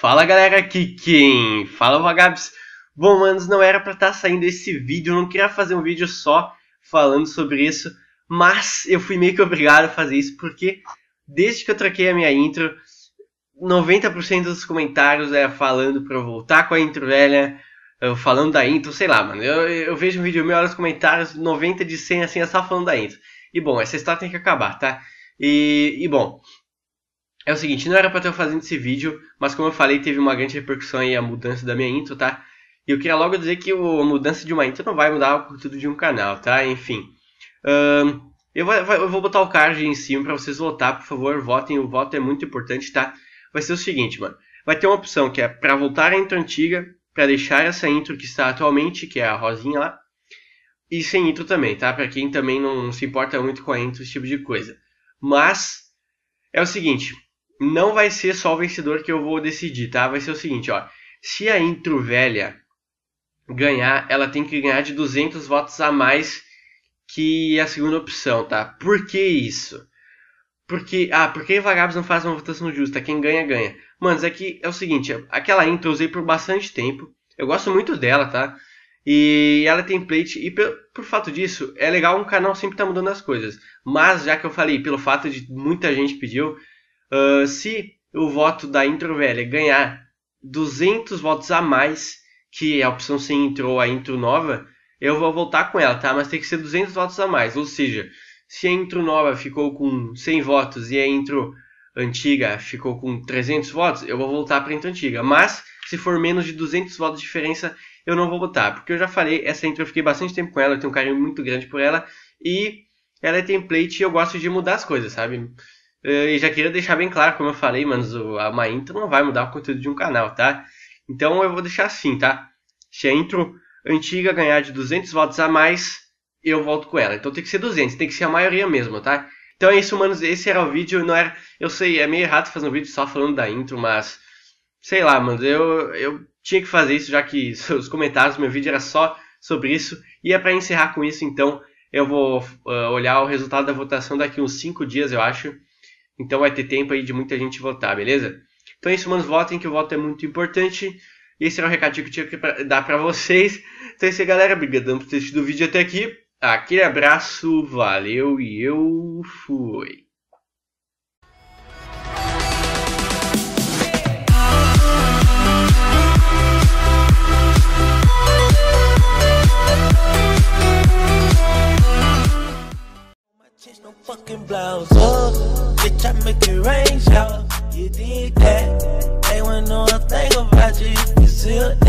Fala galera, aqui quem fala é o Vagabs. Bom, manos, não era para estar tá saindo esse vídeo, eu não queria fazer um vídeo só falando sobre isso, mas eu fui meio que obrigado a fazer isso porque desde que eu troquei a minha intro, 90% dos comentários é falando para eu voltar com a intro velha, falando da intro, sei lá, mano. Eu, eu vejo um vídeo meu, olha os comentários, 90 de 100 assim é só falando da intro. E bom, essa história tem que acabar, tá? E, e bom, é o seguinte, não era para estar fazendo esse vídeo, mas como eu falei, teve uma grande repercussão aí a mudança da minha intro, tá? E eu queria logo dizer que a mudança de uma intro não vai mudar o conteúdo de um canal, tá? Enfim. Um, eu, vou, eu, vou, botar o card em cima para vocês votar, por favor, votem. O voto é muito importante, tá? Vai ser o seguinte, mano. Vai ter uma opção que é para voltar à intro antiga, para deixar essa intro que está atualmente, que é a rosinha lá, e sem intro também, tá? Para quem também não se importa muito com a intro, esse tipo de coisa. Mas é o seguinte, não vai ser só o vencedor que eu vou decidir, tá? Vai ser o seguinte, ó. Se a intro velha ganhar, ela tem que ganhar de 200 votos a mais que a segunda opção, tá? Por que isso? Porque, ah, porque que vagabundos não fazem uma votação justa? Quem ganha, ganha. Mano, é que é o seguinte, é, aquela intro eu usei por bastante tempo. Eu gosto muito dela, tá? E ela é template, e por, por fato disso, é legal um canal sempre tá mudando as coisas. Mas, já que eu falei, pelo fato de muita gente pediu, Uh, se o voto da intro velha ganhar 200 votos a mais que é a opção sem intro ou a intro nova, eu vou voltar com ela, tá? Mas tem que ser 200 votos a mais. Ou seja, se a intro nova ficou com 100 votos e a intro antiga ficou com 300 votos, eu vou voltar para a intro antiga. Mas se for menos de 200 votos de diferença, eu não vou votar. Porque eu já falei, essa intro eu fiquei bastante tempo com ela, eu tenho um carinho muito grande por ela. E ela é template e eu gosto de mudar as coisas, sabe? Eh, e já queria deixar bem claro, como eu falei, mano, uma intro não vai mudar o conteúdo de um canal, tá? Então eu vou deixar assim, tá? Se a intro antiga ganhar de 200 votos a mais, eu volto com ela. Então tem que ser 200, tem que ser a maioria mesmo, tá? Então é isso, mano, Esse era o vídeo. Não era. Eu sei, é meio errado fazer um vídeo só falando da intro, mas. Sei lá, mano. Eu, eu tinha que fazer isso, já que os comentários do meu vídeo era só sobre isso. E é pra encerrar com isso, então. Eu vou uh, olhar o resultado da votação daqui uns 5 dias, eu acho. Então vai ter tempo aí de muita gente votar, beleza? Então é isso, manos. Votem que o voto é muito importante. Esse era o recadinho que eu tinha que dar para vocês. Então é isso aí, galera. Obrigadão por ter assistido o vídeo até aqui. Aquele abraço, valeu e eu fui. Just no fucking blouse up. Bitch, I make it rain, y'all. You did that. They went know a thing about you. You still